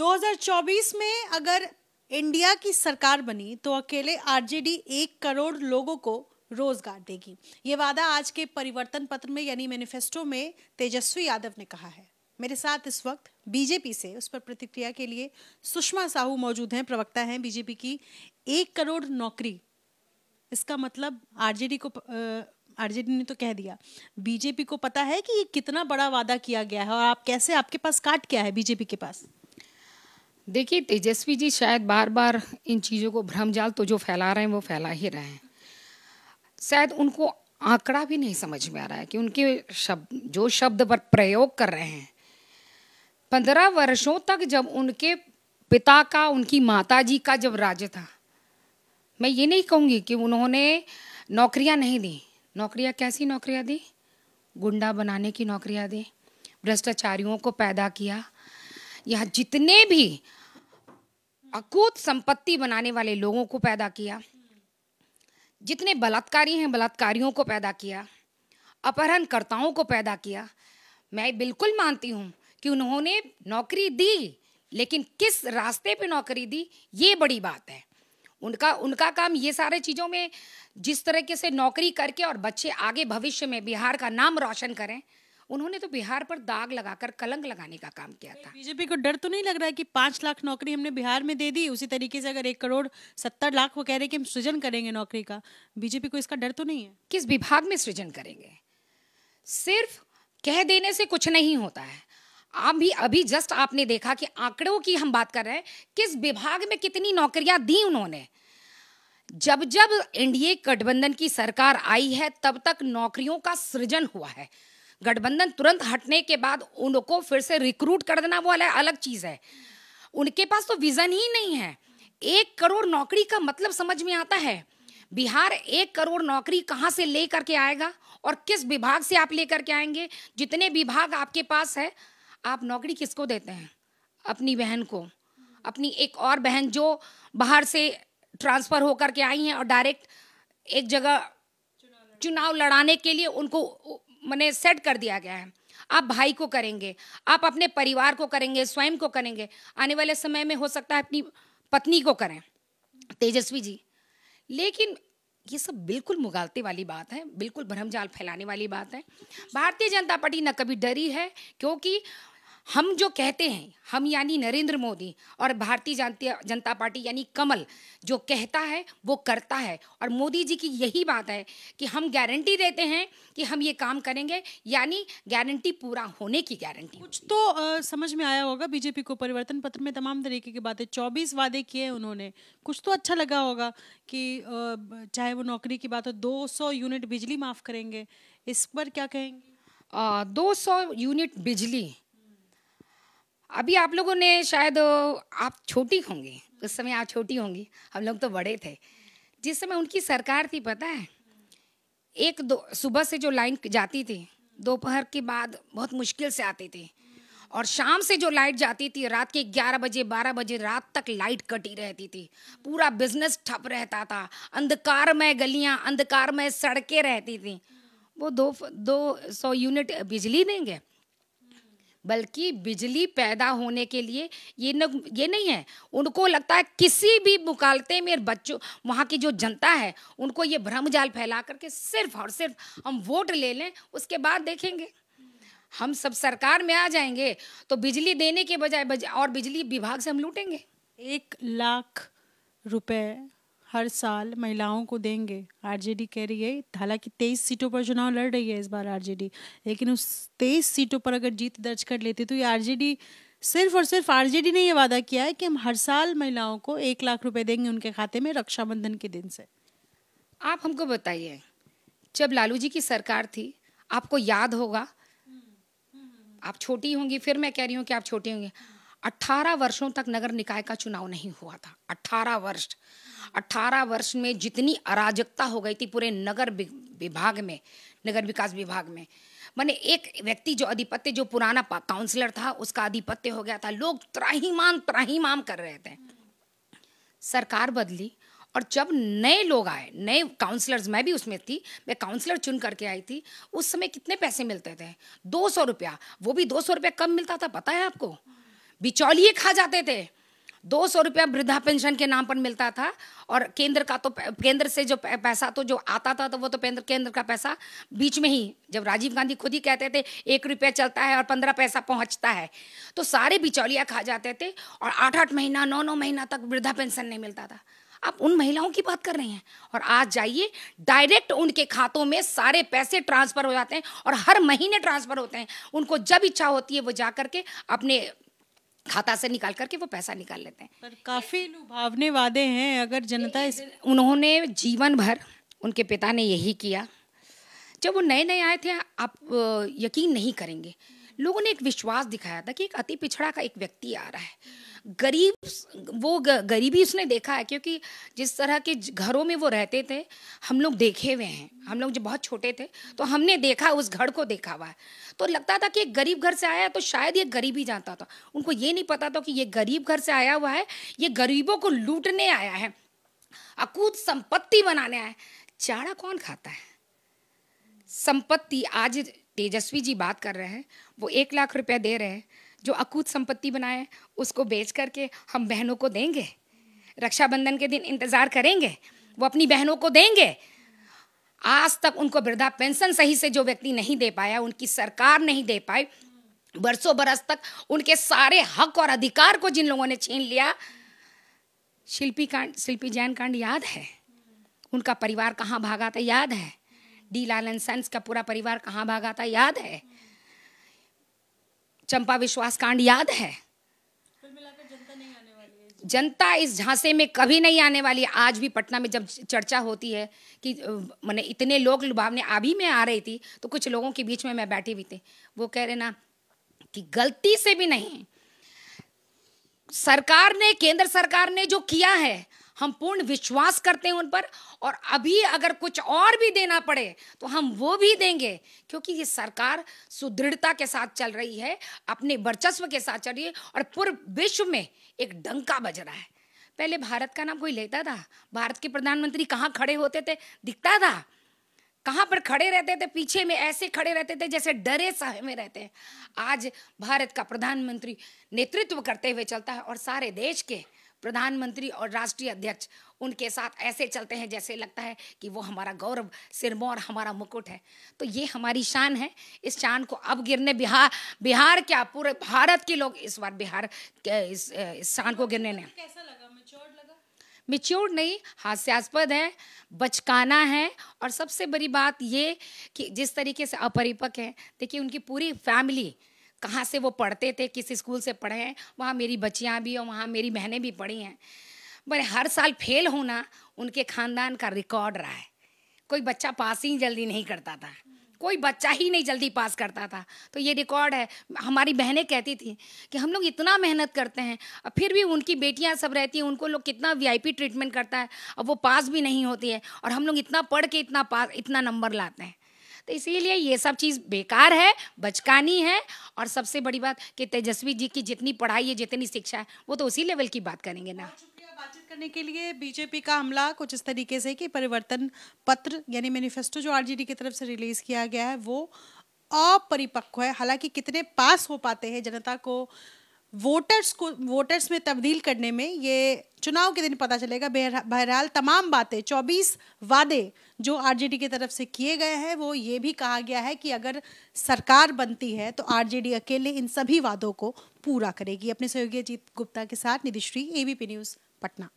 2024 में अगर इंडिया की सरकार बनी तो अकेले आरजेडी एक करोड़ लोगों को रोजगार देगी ये वादा आज के परिवर्तन पत्र में यानी मैनिफेस्टो में तेजस्वी यादव ने कहा है मेरे साथ इस वक्त बीजेपी से उस पर प्रतिक्रिया के लिए सुषमा साहू मौजूद हैं प्रवक्ता हैं बीजेपी की एक करोड़ नौकरी इसका मतलब आरजेडी को आरजेडी ने तो कह दिया बीजेपी को पता है कि ये कितना बड़ा वादा किया गया है और आप कैसे आपके पास काट क्या है बीजेपी के पास देखिए तेजस्वी जी शायद बार बार इन चीज़ों को भ्रम जाल तो जो फैला रहे हैं वो फैला ही रहे हैं शायद उनको आंकड़ा भी नहीं समझ में आ रहा है कि उनके शब्द जो शब्द पर प्रयोग कर रहे हैं पंद्रह वर्षों तक जब उनके पिता का उनकी माता जी का जब राज्य था मैं ये नहीं कहूँगी कि उन्होंने नौकरियाँ नहीं दी नौकरियाँ कैसी नौकरियाँ दी गुंडा बनाने की नौकरियाँ दी भ्रष्टाचारियों को पैदा किया यह जितने भी अकूत संपत्ति बनाने वाले लोगों को पैदा किया जितने बलात्कारी हैं बलात्कारियों को पैदा किया अपहरणकर्ताओं को पैदा किया मैं बिल्कुल मानती हूँ कि उन्होंने नौकरी दी लेकिन किस रास्ते पे नौकरी दी ये बड़ी बात है उनका उनका काम ये सारे चीज़ों में जिस तरीके से नौकरी करके और बच्चे आगे भविष्य में बिहार का नाम रोशन करें उन्होंने तो बिहार पर दाग लगाकर कलंक लगाने का काम किया था बीजेपी को डर तो नहीं लग रहा है कि पांच लाख नौकरी हमने बिहार में दे दी उसी तरीके से अगर एक करोड़ सत्तर लाख वो कह रहे कि हम सृजन करेंगे नौकरी का बीजेपी को इसका डर तो नहीं है किस विभाग में सृजन करेंगे सिर्फ कह देने से कुछ नहीं होता है आप भी अभी जस्ट आपने देखा कि आंकड़ों की हम बात कर रहे हैं किस विभाग में कितनी नौकरियां दी उन्होंने जब जब एनडीए गठबंधन की सरकार आई है तब तक नौकरियों का सृजन हुआ है गठबंधन तुरंत हटने के बाद उनको फिर से रिक्रूट कर देना वो अलग चीज़ है उनके पास तो विज़न ही नहीं है एक करोड़ नौकरी का मतलब समझ में आता है बिहार एक करोड़ नौकरी कहाँ से ले करके आएगा और किस विभाग से आप ले करके आएंगे जितने विभाग आपके पास है आप नौकरी किसको देते हैं अपनी बहन को अपनी एक और बहन जो बाहर से ट्रांसफ़र होकर के आई है और डायरेक्ट एक जगह चुनाव लड़ाने के लिए उनको मैंने सेट कर दिया गया है आप भाई को करेंगे आप अपने परिवार को करेंगे स्वयं को करेंगे आने वाले समय में हो सकता है अपनी पत्नी को करें तेजस्वी जी लेकिन ये सब बिल्कुल मुगालते वाली बात है बिल्कुल भ्रमजाल फैलाने वाली बात है भारतीय जनता पार्टी न कभी डरी है क्योंकि हम जो कहते हैं हम यानी नरेंद्र मोदी और भारतीय जनता पार्टी यानी कमल जो कहता है वो करता है और मोदी जी की यही बात है कि हम गारंटी देते हैं कि हम ये काम करेंगे यानी गारंटी पूरा होने की गारंटी कुछ तो आ, समझ में आया होगा बीजेपी को परिवर्तन पत्र में तमाम तरीके की बातें चौबीस वादे किए उन्होंने कुछ तो अच्छा लगा होगा कि आ, चाहे वो नौकरी की बात हो दो यूनिट बिजली माफ़ करेंगे इस पर क्या कहेंगे दो सौ यूनिट बिजली अभी आप लोगों ने शायद आप छोटी होंगे उस समय आप छोटी होंगी हम लोग तो बड़े थे जिस समय उनकी सरकार थी पता है एक दो सुबह से जो लाइन जाती थी दोपहर के बाद बहुत मुश्किल से आती थी और शाम से जो लाइट जाती थी रात के 11 बजे 12 बजे रात तक लाइट कटी रहती थी पूरा बिजनेस ठप रहता था अंधकार में गलियां अंधकार में सड़कें रहती थी वो दो दो सौ यूनिट बिजली देंगे बल्कि बिजली पैदा होने के लिए ये न ये नहीं है उनको लगता है किसी भी मुकालते में बच्चों वहाँ की जो जनता है उनको ये भ्रम जाल फैला करके सिर्फ और सिर्फ हम वोट ले लें उसके बाद देखेंगे हम सब सरकार में आ जाएंगे तो बिजली देने के बजाय और बिजली विभाग से हम लूटेंगे एक लाख रुपए हर साल महिलाओं को देंगे आरजेडी कह रही है हालांकि तेईस सीटों पर चुनाव लड़ रही है इस बार आरजेडी लेकिन उस तेईस सीटों पर अगर जीत दर्ज कर लेती तो ये आरजेडी सिर्फ और सिर्फ आरजेडी ने ये वादा किया है कि हम हर साल महिलाओं को एक लाख रुपए देंगे उनके खाते में रक्षाबंधन के दिन से आप हमको बताइए जब लालू जी की सरकार थी आपको याद होगा आप छोटी होंगी फिर मैं कह रही हूँ कि आप छोटी होंगी 18 वर्षों तक नगर निकाय का चुनाव नहीं हुआ था 18 वर्ष 18 वर्ष में जितनी अराजकता हो गई थी पूरे नगर विभाग में नगर विकास विभाग में मैंने एक व्यक्ति जो अधिपत्य जो पुराना काउंसलर था उसका अधिपत्य हो गया था लोग त्राहीमान त्राहीमाम कर रहे थे सरकार बदली और जब नए लोग आए नए काउंसलर्स मैं भी उसमें थी मैं काउंसलर चुन करके आई थी उस समय कितने पैसे मिलते थे दो सौ रुपया वो भी दो सौ रुपया कम मिलता था पता है आपको बिचौलिए खा जाते थे दो सौ रुपया वृद्धा पेंशन के नाम पर मिलता था और केंद्र का तो केंद्र से जो पैसा तो जो आता था तो वो तो केंद्र केंद्र का पैसा बीच में ही जब राजीव गांधी खुद ही कहते थे एक रुपया चलता है और पंद्रह पैसा पहुंचता है तो सारे बिचौलिया खा जाते थे और आठ आठ महीना नौ नौ महीना तक वृद्धा पेंशन नहीं मिलता था आप उन महिलाओं की बात कर रहे हैं और आज जाइए डायरेक्ट उनके खातों में सारे पैसे ट्रांसफ़र हो जाते हैं और हर महीने ट्रांसफ़र होते हैं उनको जब इच्छा होती है वो जा करके अपने खाता से निकाल करके वो पैसा निकाल लेते हैं पर काफी लुभावने वादे हैं अगर जनता इस उन्होंने जीवन भर उनके पिता ने यही किया जब वो नए नए आए थे आप यकीन नहीं करेंगे लोगों ने एक विश्वास दिखाया था कि एक अति पिछड़ा का एक व्यक्ति आ रहा है गरीब वो गरीबी उसने देखा है क्योंकि जिस तरह के घरों में वो रहते थे हम लोग देखे हुए हैं हम लोग जब बहुत छोटे थे तो हमने देखा उस घर को देखा हुआ है तो लगता था कि एक गरीब घर से आया तो शायद ये गरीब ही जानता था उनको ये नहीं पता था कि ये गरीब घर से आया हुआ है ये गरीबों को लूटने आया है अकूत संपत्ति बनाने आया है चारा कौन खाता है संपत्ति आज तेजस्वी जी बात कर रहे हैं वो एक लाख रुपया दे रहे हैं जो अकूत संपत्ति बनाए उसको बेच करके हम बहनों को देंगे रक्षाबंधन के दिन इंतज़ार करेंगे वो अपनी बहनों को देंगे आज तक उनको वृद्धा पेंशन सही से जो व्यक्ति नहीं दे पाया उनकी सरकार नहीं दे पाई बरसों बरस तक उनके सारे हक और अधिकार को जिन लोगों ने छीन लिया शिल्पी कांड शिल्पी जैन कांड याद है उनका परिवार कहाँ भागा था याद है डी लाल एंड सन्स का पूरा परिवार कहाँ भागा था याद है चंपा विश्वास कांड याद है जनता इस झांसे में कभी नहीं आने वाली आज भी पटना में जब चर्चा होती है कि मैंने इतने लोग लुभावने अभी मैं आ रही थी तो कुछ लोगों के बीच में मैं बैठी हुई थी वो कह रहे ना कि गलती से भी नहीं सरकार ने केंद्र सरकार ने जो किया है हम पूर्ण विश्वास करते हैं उन पर और अभी अगर कुछ और भी देना पड़े तो हम वो भी देंगे क्योंकि ये सरकार सुदृढ़ता के साथ चल रही है अपने वर्चस्व के साथ चल रही है और पूर्व विश्व में एक डंका बज रहा है पहले भारत का नाम कोई लेता था भारत के प्रधानमंत्री कहाँ खड़े होते थे दिखता था कहाँ पर खड़े रहते थे पीछे में ऐसे खड़े रहते थे जैसे डरे सहे में रहते हैं आज भारत का प्रधानमंत्री नेतृत्व करते हुए चलता है और सारे देश के प्रधानमंत्री और राष्ट्रीय अध्यक्ष उनके साथ ऐसे चलते हैं जैसे लगता है कि वो हमारा गौरव सिरमौर हमारा मुकुट है तो ये हमारी शान है इस शान को अब गिरने बिहार बिहार क्या पूरे भारत के लोग इस बार बिहार इस, इस शान को गिरने ने कैसा लगा मिच्योर्ड नहीं हास्यास्पद है बचकाना है और सबसे बड़ी बात ये कि जिस तरीके से अपरिपक्व है देखिए उनकी पूरी फैमिली कहाँ से वो पढ़ते थे किस स्कूल से पढ़े हैं वहाँ मेरी बच्चियाँ भी और वहाँ मेरी बहनें भी पढ़ी हैं पर हर साल फेल होना उनके खानदान का रिकॉर्ड रहा है कोई बच्चा पास ही जल्दी नहीं करता था कोई बच्चा ही नहीं जल्दी पास करता था तो ये रिकॉर्ड है हमारी बहनें कहती थी कि हम लोग इतना मेहनत करते हैं और फिर भी उनकी बेटियां सब रहती हैं उनको लोग कितना वीआईपी ट्रीटमेंट करता है और वो पास भी नहीं होती है और हम लोग इतना पढ़ के इतना पास इतना नंबर लाते हैं तो इसीलिए ये सब चीज़ बेकार है बचकानी है और सबसे बड़ी बात कि तेजस्वी जी की जितनी पढ़ाई है जितनी शिक्षा है वो तो उसी लेवल की बात करेंगे ना बातचीत करने के लिए बीजेपी का हमला कुछ इस तरीके से कि परिवर्तन पत्र यानी मैनिफेस्टो जो आरजेडी की तरफ से रिलीज किया गया है वो अपरिपक्व है हालांकि कितने पास हो पाते हैं जनता को वोटर्स को वोटर्स में तब्दील करने में ये चुनाव के दिन पता चलेगा बहरहाल तमाम बातें 24 वादे जो आरजेडी की तरफ से किए गए हैं वो ये भी कहा गया है कि अगर सरकार बनती है तो आरजेडी अकेले इन सभी वादों को पूरा करेगी अपने सहयोगी अजीत गुप्ता के साथ निधिश्री एबीपी न्यूज़ पटना